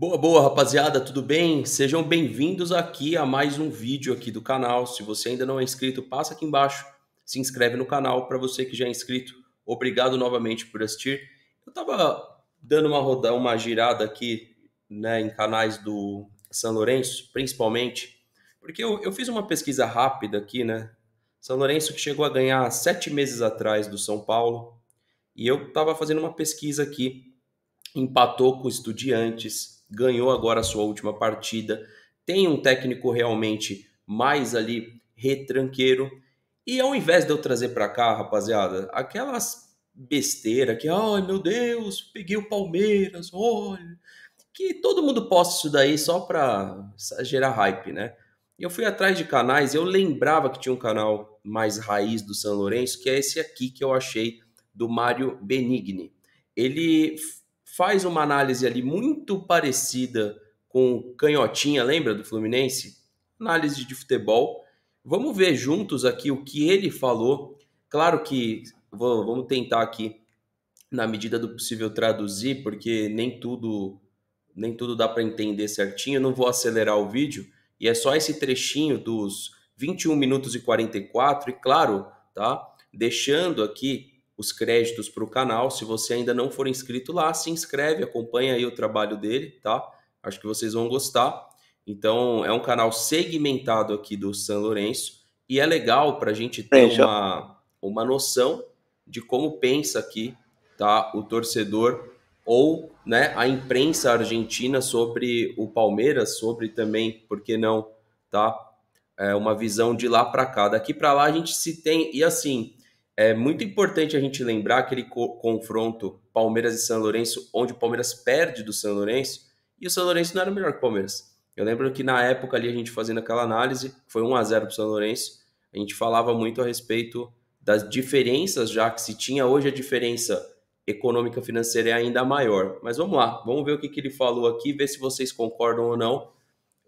Boa, boa, rapaziada, tudo bem? Sejam bem-vindos aqui a mais um vídeo aqui do canal. Se você ainda não é inscrito, passa aqui embaixo, se inscreve no canal. Para você que já é inscrito, obrigado novamente por assistir. Eu estava dando uma rodada, uma girada aqui, né, em canais do São Lourenço, principalmente, porque eu, eu fiz uma pesquisa rápida aqui, né? São Lourenço que chegou a ganhar sete meses atrás do São Paulo, e eu estava fazendo uma pesquisa aqui, empatou com Estudiantes ganhou agora a sua última partida, tem um técnico realmente mais ali retranqueiro. E ao invés de eu trazer para cá, rapaziada, aquelas besteira que, ai meu Deus, peguei o Palmeiras, olha, que todo mundo posta isso daí só para gerar hype, né? Eu fui atrás de canais, eu lembrava que tinha um canal mais raiz do São Lourenço, que é esse aqui que eu achei do Mário Benigni. Ele faz uma análise ali muito parecida com o Canhotinha, lembra do Fluminense? Análise de futebol. Vamos ver juntos aqui o que ele falou. Claro que vamos tentar aqui na medida do possível traduzir, porque nem tudo nem tudo dá para entender certinho. Eu não vou acelerar o vídeo e é só esse trechinho dos 21 minutos e 44 e claro, tá? Deixando aqui os créditos para o canal. Se você ainda não for inscrito lá, se inscreve, acompanha aí o trabalho dele, tá? Acho que vocês vão gostar. Então, é um canal segmentado aqui do São Lourenço e é legal para a gente ter uma, uma noção de como pensa aqui tá, o torcedor ou né, a imprensa argentina sobre o Palmeiras, sobre também, por que não, tá? É uma visão de lá para cá. Daqui para lá a gente se tem. E assim, é muito importante a gente lembrar aquele co confronto Palmeiras e São Lourenço, onde o Palmeiras perde do São Lourenço, e o São Lourenço não era melhor que o Palmeiras. Eu lembro que na época ali a gente fazendo aquela análise, foi 1 a 0 para o São Lourenço, a gente falava muito a respeito das diferenças já que se tinha hoje a diferença econômica financeira é ainda maior. Mas vamos lá, vamos ver o que, que ele falou aqui, ver se vocês concordam ou não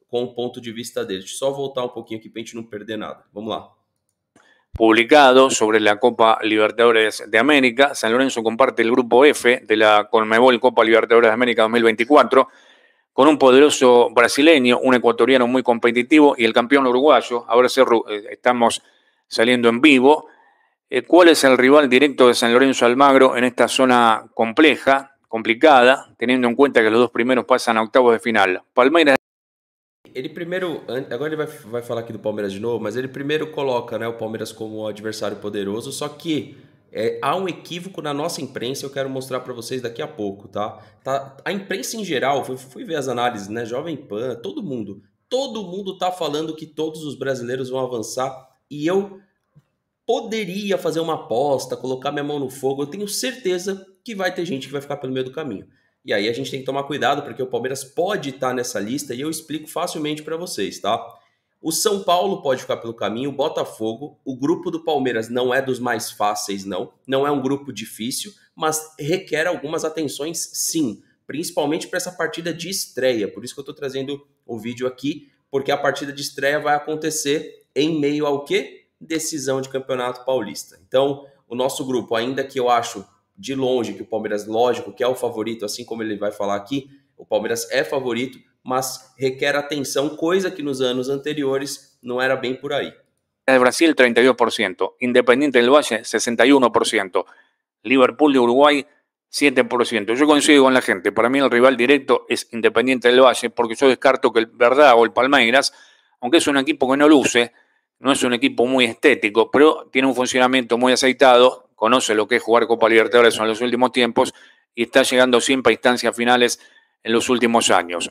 com o ponto de vista dele. Deixa eu só voltar um pouquinho aqui para a gente não perder nada. Vamos lá. publicado sobre la Copa Libertadores de América. San Lorenzo comparte el grupo F de la Colmebol Copa Libertadores de América 2024 con un poderoso brasileño, un ecuatoriano muy competitivo y el campeón uruguayo. Ahora eh, estamos saliendo en vivo. Eh, ¿Cuál es el rival directo de San Lorenzo Almagro en esta zona compleja, complicada, teniendo en cuenta que los dos primeros pasan a octavos de final? Palmeiras ele primeiro. Agora ele vai, vai falar aqui do Palmeiras de novo, mas ele primeiro coloca né, o Palmeiras como um adversário poderoso, só que é, há um equívoco na nossa imprensa, eu quero mostrar para vocês daqui a pouco, tá? tá? A imprensa em geral, fui, fui ver as análises, né? Jovem Pan, todo mundo. Todo mundo tá falando que todos os brasileiros vão avançar e eu poderia fazer uma aposta, colocar minha mão no fogo, eu tenho certeza que vai ter gente que vai ficar pelo meio do caminho. E aí a gente tem que tomar cuidado, porque o Palmeiras pode estar nessa lista e eu explico facilmente para vocês, tá? O São Paulo pode ficar pelo caminho, o Botafogo, o grupo do Palmeiras não é dos mais fáceis, não. Não é um grupo difícil, mas requer algumas atenções, sim. Principalmente para essa partida de estreia. Por isso que eu estou trazendo o vídeo aqui, porque a partida de estreia vai acontecer em meio ao quê? Decisão de Campeonato Paulista. Então, o nosso grupo, ainda que eu acho de longe que o Palmeiras, lógico, que é o favorito, así como va a falar aquí, o Palmeiras es favorito, mas requer atención, coisa que nos años anteriores no era bien por ahí. el Brasil, 32%. Independiente del Valle, 61%. Liverpool de Uruguay, 7%. Yo coincido con la gente. Para mí el rival directo es Independiente del Valle, porque yo descarto que el Verdad o el Palmeiras, aunque es un equipo que no luce, no es un equipo muy estético, pero tiene un funcionamiento muy aceitado, conoce lo que es jugar Copa Libertadores en los últimos tiempos e está chegando sempre a instâncias finais nos últimos anos.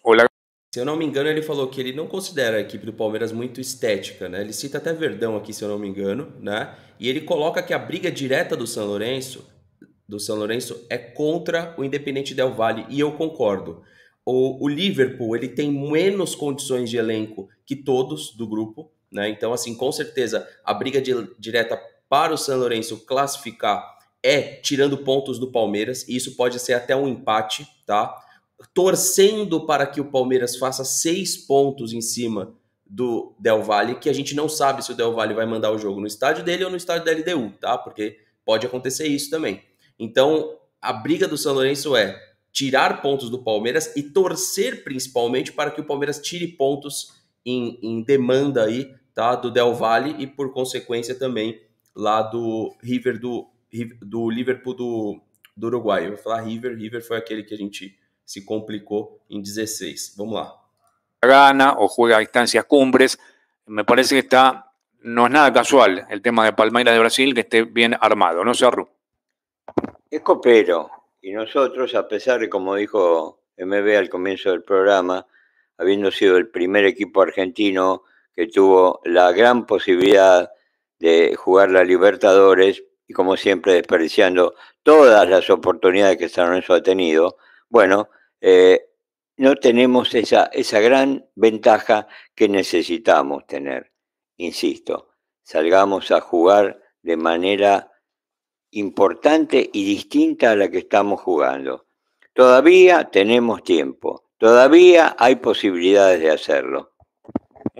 Se eu não me engano, ele falou que ele não considera a equipe do Palmeiras muito estética, né? Ele cita até Verdão aqui, se eu não me engano, né? E ele coloca que a briga direta do São Lourenço, do São Lourenço é contra o Independente Del Valle, e eu concordo. O, o Liverpool, ele tem menos condições de elenco que todos do grupo, né? Então, assim, com certeza, a briga de, direta para o San Lourenço classificar é tirando pontos do Palmeiras, e isso pode ser até um empate, tá? Torcendo para que o Palmeiras faça seis pontos em cima do Del Valle, que a gente não sabe se o Del Valle vai mandar o jogo no estádio dele ou no estádio da LDU, tá? Porque pode acontecer isso também. Então, a briga do São Lourenço é tirar pontos do Palmeiras e torcer principalmente para que o Palmeiras tire pontos em, em demanda aí, tá? Do Del Valle e por consequência também lá River do, do Liverpool do, do Uruguai. Eu vou falar River, River foi aquele que a gente se complicou em 16. Vamos lá. Gana o juega a distancias cumbres. Me parece que está, no es nada casual el tema de Palmeiras de Brasil, que esté bien armado, ¿no, Cerro? Es copero. Y nosotros, a pesar de, como dijo MB al comienzo del programa, habiendo sido el primer equipo argentino que tuvo la gran posibilidad de jugar la Libertadores y como siempre desperdiciando todas las oportunidades que San Lorenzo ha tenido, bueno, eh, no tenemos esa, esa gran ventaja que necesitamos tener. Insisto, salgamos a jugar de manera importante y distinta a la que estamos jugando. Todavía tenemos tiempo, todavía hay posibilidades de hacerlo.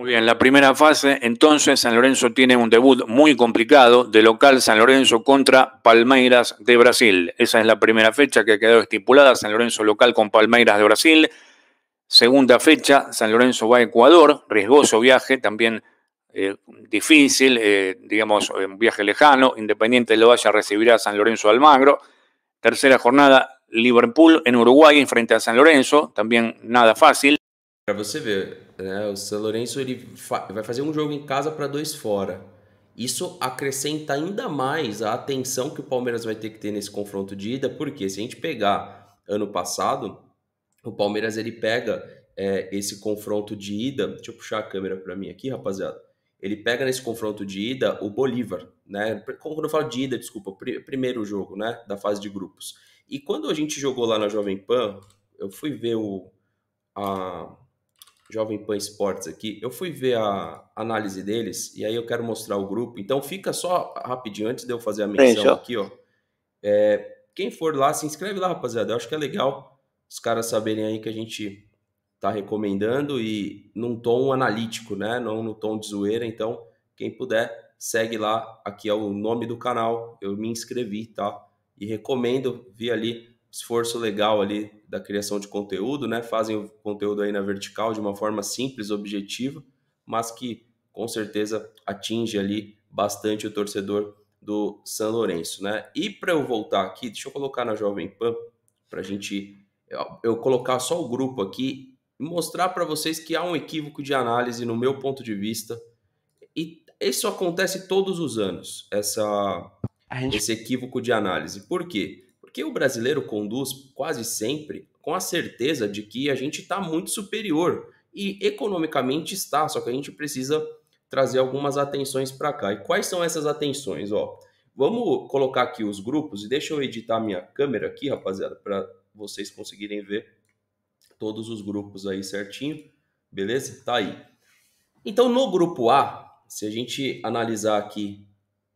Muy bien, la primera fase, entonces San Lorenzo tiene un debut muy complicado de local San Lorenzo contra Palmeiras de Brasil. Esa es la primera fecha que ha quedado estipulada, San Lorenzo local con Palmeiras de Brasil. Segunda fecha, San Lorenzo va a Ecuador, riesgoso viaje, también eh, difícil, eh, digamos, eh, un viaje lejano, Independiente lo vaya recibirá a San Lorenzo Almagro. Tercera jornada, Liverpool en Uruguay frente a San Lorenzo, también nada fácil. Para você ver, né, o São Lourenço ele fa vai fazer um jogo em casa para dois fora. Isso acrescenta ainda mais a atenção que o Palmeiras vai ter que ter nesse confronto de ida, porque se a gente pegar ano passado, o Palmeiras ele pega é, esse confronto de ida. Deixa eu puxar a câmera para mim aqui, rapaziada. Ele pega nesse confronto de ida o Bolívar, né? Quando eu falo de ida, desculpa, pr primeiro jogo, né? Da fase de grupos. E quando a gente jogou lá na Jovem Pan, eu fui ver o, a, Jovem Pan Esportes aqui. Eu fui ver a análise deles e aí eu quero mostrar o grupo. Então fica só rapidinho antes de eu fazer a menção Sim, aqui, ó. É, quem for lá, se inscreve lá, rapaziada. Eu acho que é legal os caras saberem aí que a gente tá recomendando e num tom analítico, né? Não no tom de zoeira. Então, quem puder, segue lá. Aqui é o nome do canal. Eu me inscrevi, tá? E recomendo, vi ali esforço legal ali da criação de conteúdo, né? Fazem o conteúdo aí na vertical de uma forma simples, objetiva, mas que com certeza atinge ali bastante o torcedor do São Lourenço, né? E para eu voltar aqui, deixa eu colocar na Jovem Pan para a gente eu colocar só o grupo aqui e mostrar para vocês que há um equívoco de análise no meu ponto de vista e isso acontece todos os anos, essa, gente... esse equívoco de análise. Por quê? Porque o brasileiro conduz quase sempre com a certeza de que a gente está muito superior e economicamente está, só que a gente precisa trazer algumas atenções para cá. E quais são essas atenções? Ó, vamos colocar aqui os grupos e deixa eu editar minha câmera aqui, rapaziada, para vocês conseguirem ver todos os grupos aí certinho, beleza? Tá aí. Então, no grupo A, se a gente analisar aqui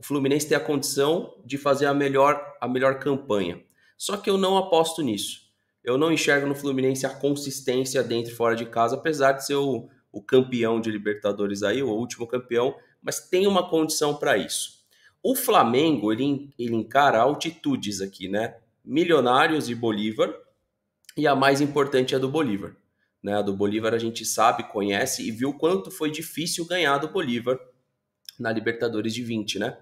o Fluminense tem a condição de fazer a melhor, a melhor campanha. Só que eu não aposto nisso. Eu não enxergo no Fluminense a consistência dentro e fora de casa, apesar de ser o, o campeão de Libertadores aí, o último campeão, mas tem uma condição para isso. O Flamengo, ele, ele encara altitudes aqui, né? Milionários e Bolívar, e a mais importante é a do Bolívar. Né? A do Bolívar a gente sabe, conhece e viu quanto foi difícil ganhar do Bolívar na Libertadores de 20, né?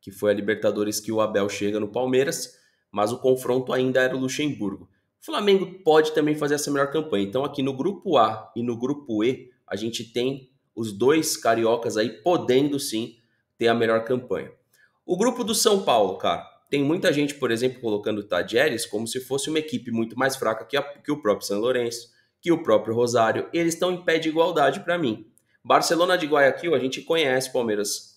que foi a Libertadores que o Abel chega no Palmeiras, mas o confronto ainda era o Luxemburgo. O Flamengo pode também fazer essa melhor campanha. Então, aqui no grupo A e no grupo E, a gente tem os dois cariocas aí podendo sim ter a melhor campanha. O grupo do São Paulo, cara, tem muita gente, por exemplo, colocando o Tadieres como se fosse uma equipe muito mais fraca que, a, que o próprio São Lourenço, que o próprio Rosário. Eles estão em pé de igualdade para mim. Barcelona de Guayaquil, a gente conhece, Palmeiras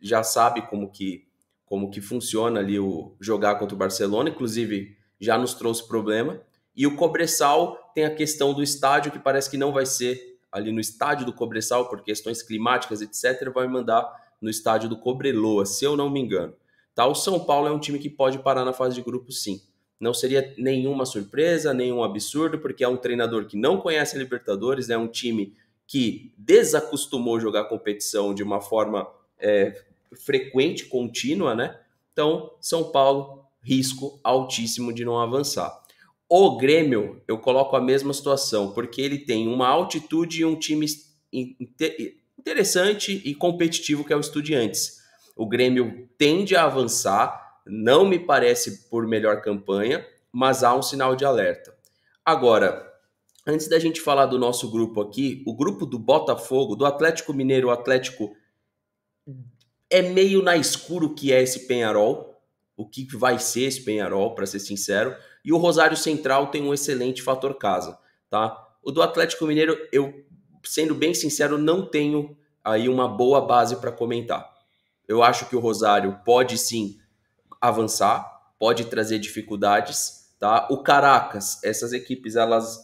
já sabe como que como que funciona ali o jogar contra o Barcelona, inclusive já nos trouxe problema. E o Cobressal tem a questão do estádio que parece que não vai ser ali no estádio do Cobressal por questões climáticas, etc, vai mandar no estádio do Cobreloa, se eu não me engano. Tá, o São Paulo é um time que pode parar na fase de grupo sim. Não seria nenhuma surpresa, nenhum absurdo, porque é um treinador que não conhece a Libertadores, é um time que desacostumou jogar competição de uma forma é, frequente, contínua, né? Então, São Paulo, risco altíssimo de não avançar. O Grêmio, eu coloco a mesma situação, porque ele tem uma altitude e um time interessante e competitivo que é o Estudiantes. O Grêmio tende a avançar, não me parece por melhor campanha, mas há um sinal de alerta. Agora, antes da gente falar do nosso grupo aqui, o grupo do Botafogo, do Atlético Mineiro, Atlético é meio na escura o que é esse Penharol, o que vai ser esse Penharol, para ser sincero. E o Rosário Central tem um excelente fator casa, tá? O do Atlético Mineiro, eu, sendo bem sincero, não tenho aí uma boa base para comentar. Eu acho que o Rosário pode sim avançar, pode trazer dificuldades, tá? O Caracas, essas equipes, elas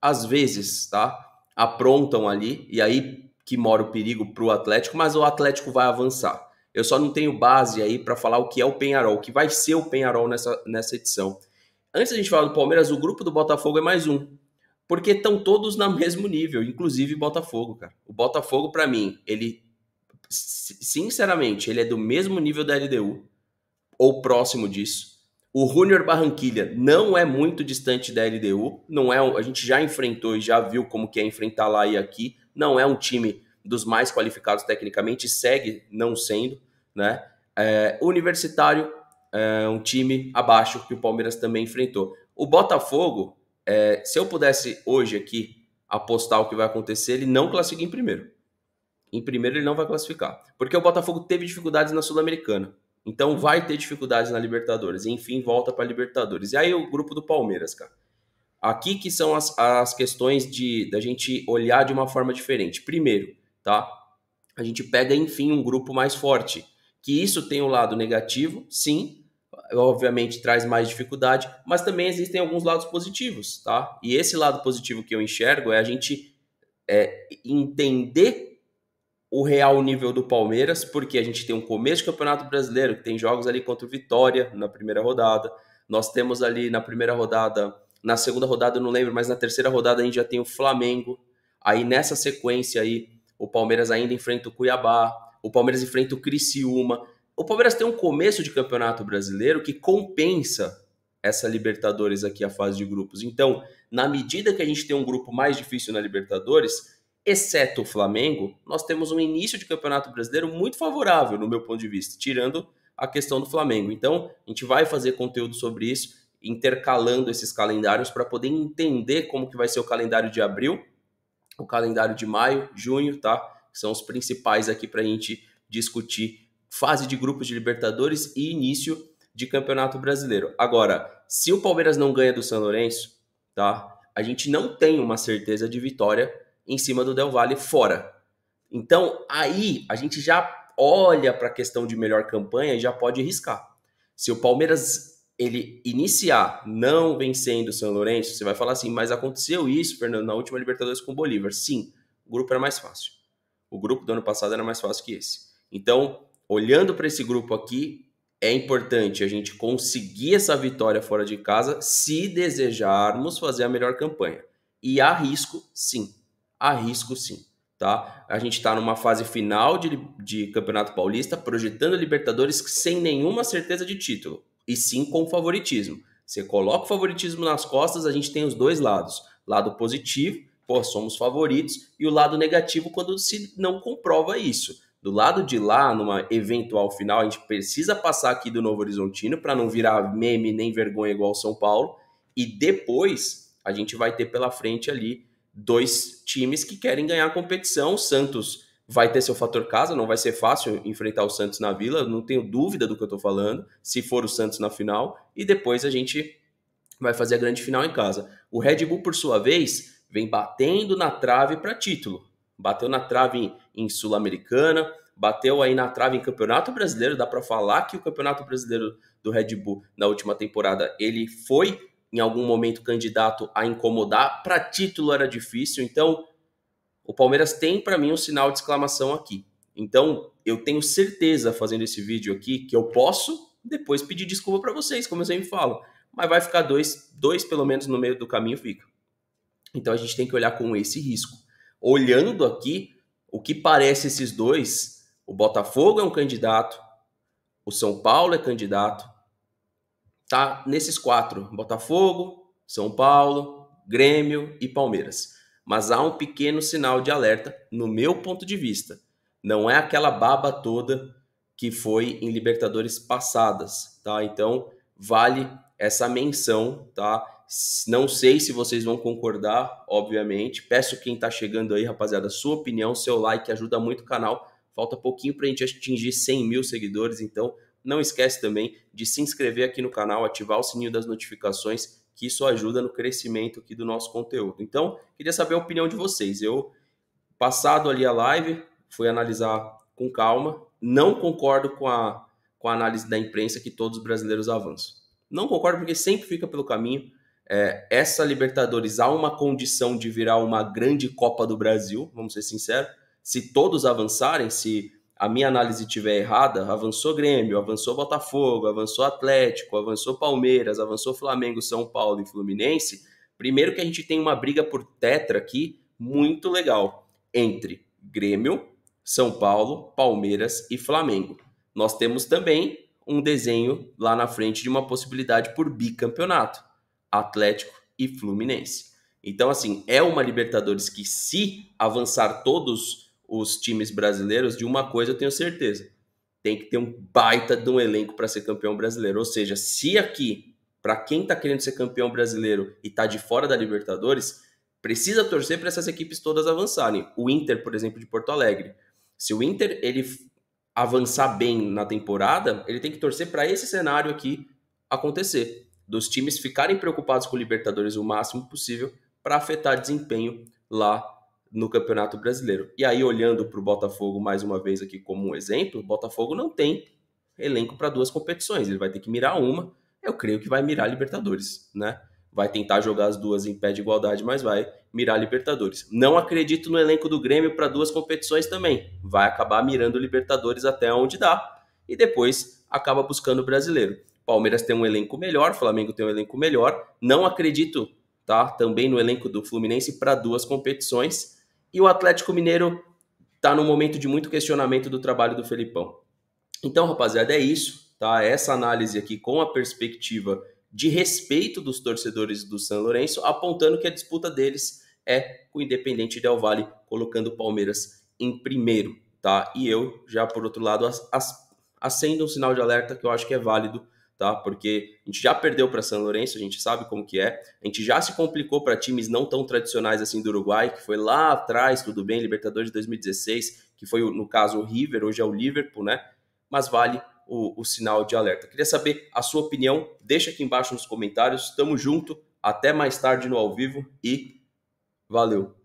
às vezes, tá? Aprontam ali, e aí que mora o perigo para o Atlético, mas o Atlético vai avançar. Eu só não tenho base aí para falar o que é o Penharol, o que vai ser o Penharol nessa, nessa edição. Antes a gente falar do Palmeiras, o grupo do Botafogo é mais um. Porque estão todos no mesmo nível, inclusive Botafogo, cara. O Botafogo, para mim, ele. Sinceramente, ele é do mesmo nível da LDU, ou próximo disso. O Junior Barranquilha não é muito distante da LDU, não é, a gente já enfrentou e já viu como que é enfrentar lá e aqui, não é um time dos mais qualificados tecnicamente, segue não sendo, né? É, universitário é um time abaixo que o Palmeiras também enfrentou. O Botafogo, é, se eu pudesse hoje aqui apostar o que vai acontecer, ele não classifica em primeiro. Em primeiro ele não vai classificar, porque o Botafogo teve dificuldades na Sul-Americana. Então vai ter dificuldades na Libertadores. E, enfim, volta para Libertadores. E aí o grupo do Palmeiras, cara. Aqui que são as, as questões de da gente olhar de uma forma diferente. Primeiro, tá? A gente pega, enfim, um grupo mais forte. Que isso tem o um lado negativo, sim, obviamente traz mais dificuldade, mas também existem alguns lados positivos, tá? E esse lado positivo que eu enxergo é a gente é, entender o real nível do Palmeiras, porque a gente tem um começo de Campeonato Brasileiro, que tem jogos ali contra o Vitória na primeira rodada. Nós temos ali na primeira rodada, na segunda rodada eu não lembro, mas na terceira rodada a gente já tem o Flamengo. Aí nessa sequência aí, o Palmeiras ainda enfrenta o Cuiabá, o Palmeiras enfrenta o Criciúma. O Palmeiras tem um começo de Campeonato Brasileiro que compensa essa Libertadores aqui, a fase de grupos. Então, na medida que a gente tem um grupo mais difícil na Libertadores, exceto o Flamengo, nós temos um início de campeonato brasileiro muito favorável, no meu ponto de vista, tirando a questão do Flamengo. Então, a gente vai fazer conteúdo sobre isso, intercalando esses calendários para poder entender como que vai ser o calendário de abril, o calendário de maio, junho, tá? São os principais aqui para a gente discutir fase de grupos de Libertadores e início de Campeonato Brasileiro. Agora, se o Palmeiras não ganha do São Lourenço, tá? A gente não tem uma certeza de vitória em cima do Del Valle fora. Então, aí a gente já olha para a questão de melhor campanha e já pode riscar. Se o Palmeiras ele iniciar não vencendo o São Lourenço, você vai falar assim, mas aconteceu isso, Fernando, na última Libertadores com o Bolívar. Sim, o grupo era mais fácil. O grupo do ano passado era mais fácil que esse. Então, olhando para esse grupo aqui, é importante a gente conseguir essa vitória fora de casa se desejarmos fazer a melhor campanha. E há risco, sim há risco sim. Tá? A gente está numa fase final de, de Campeonato Paulista, projetando Libertadores sem nenhuma certeza de título, e sim com favoritismo. Você coloca o favoritismo nas costas, a gente tem os dois lados. Lado positivo, pô, somos favoritos, e o lado negativo quando se não comprova isso. Do lado de lá, numa eventual final, a gente precisa passar aqui do Novo Horizontino para não virar meme nem vergonha igual São Paulo. E depois a gente vai ter pela frente ali dois times que querem ganhar a competição. O Santos vai ter seu fator casa, não vai ser fácil enfrentar o Santos na Vila, não tenho dúvida do que eu estou falando, se for o Santos na final, e depois a gente vai fazer a grande final em casa. O Red Bull, por sua vez, vem batendo na trave para título. Bateu na trave em, em Sul-Americana, bateu aí na trave em Campeonato Brasileiro, dá para falar que o Campeonato Brasileiro do Red Bull na última temporada, ele foi em algum momento candidato a incomodar. Para título era difícil, então o Palmeiras tem para mim um sinal de exclamação aqui. Então eu tenho certeza fazendo esse vídeo aqui que eu posso depois pedir desculpa para vocês, como eu sempre falo, mas vai ficar dois, dois pelo menos no meio do caminho fica. Então a gente tem que olhar com esse risco. Olhando aqui o que parece esses dois, o Botafogo é um candidato, o São Paulo é candidato, tá nesses quatro: Botafogo, São Paulo, Grêmio e Palmeiras. Mas há um pequeno sinal de alerta, no meu ponto de vista. Não é aquela baba toda que foi em Libertadores passadas, tá? Então vale essa menção, tá? Não sei se vocês vão concordar, obviamente. Peço quem está chegando aí, rapaziada, sua opinião, seu like ajuda muito o canal. Falta pouquinho para a gente atingir 100 mil seguidores, então não esquece também de se inscrever aqui no canal, ativar o sininho das notificações, que isso ajuda no crescimento aqui do nosso conteúdo. Então, queria saber a opinião de vocês. Eu, passado ali a live, fui analisar com calma. Não concordo com a, com a análise da imprensa que todos os brasileiros avançam. Não concordo porque sempre fica pelo caminho é, essa Libertadores há uma condição de virar uma grande Copa do Brasil, vamos ser sinceros. Se todos avançarem, se a minha análise estiver errada, avançou Grêmio, avançou Botafogo, avançou Atlético, avançou Palmeiras, avançou Flamengo, São Paulo e Fluminense, primeiro que a gente tem uma briga por tetra aqui muito legal entre Grêmio, São Paulo, Palmeiras e Flamengo. Nós temos também um desenho lá na frente de uma possibilidade por bicampeonato, Atlético e Fluminense. Então, assim, é uma Libertadores que, se avançar todos os times brasileiros, de uma coisa eu tenho certeza: tem que ter um baita de um elenco para ser campeão brasileiro. Ou seja, se aqui, para quem está querendo ser campeão brasileiro e está de fora da Libertadores, precisa torcer para essas equipes todas avançarem. O Inter, por exemplo, de Porto Alegre. Se o Inter ele avançar bem na temporada, ele tem que torcer para esse cenário aqui acontecer, dos times ficarem preocupados com o Libertadores o máximo possível para afetar desempenho lá no Campeonato Brasileiro. E aí, olhando para o Botafogo mais uma vez aqui como um exemplo, o Botafogo não tem elenco para duas competições, ele vai ter que mirar uma, eu creio que vai mirar Libertadores, né? Vai tentar jogar as duas em pé de igualdade, mas vai mirar Libertadores. Não acredito no elenco do Grêmio para duas competições também. Vai acabar mirando Libertadores até onde dá e depois acaba buscando o brasileiro. Palmeiras tem um elenco melhor, Flamengo tem um elenco melhor. Não acredito, tá? Também no elenco do Fluminense para duas competições e o Atlético Mineiro está num momento de muito questionamento do trabalho do Felipão. Então, rapaziada, é isso, tá? Essa análise aqui com a perspectiva de respeito dos torcedores do São Lourenço, apontando que a disputa deles é com o Independente Del Vale, colocando o Palmeiras em primeiro, tá? E eu, já por outro lado, acendo um sinal de alerta que eu acho que é válido tá? Porque a gente já perdeu para São Lourenço, a gente sabe como que é. A gente já se complicou para times não tão tradicionais assim do Uruguai, que foi lá atrás, tudo bem, Libertadores de 2016, que foi no caso o River, hoje é o Liverpool, né? Mas vale o, o sinal de alerta. Queria saber a sua opinião, deixa aqui embaixo nos comentários. Tamo junto, até mais tarde no ao vivo e valeu.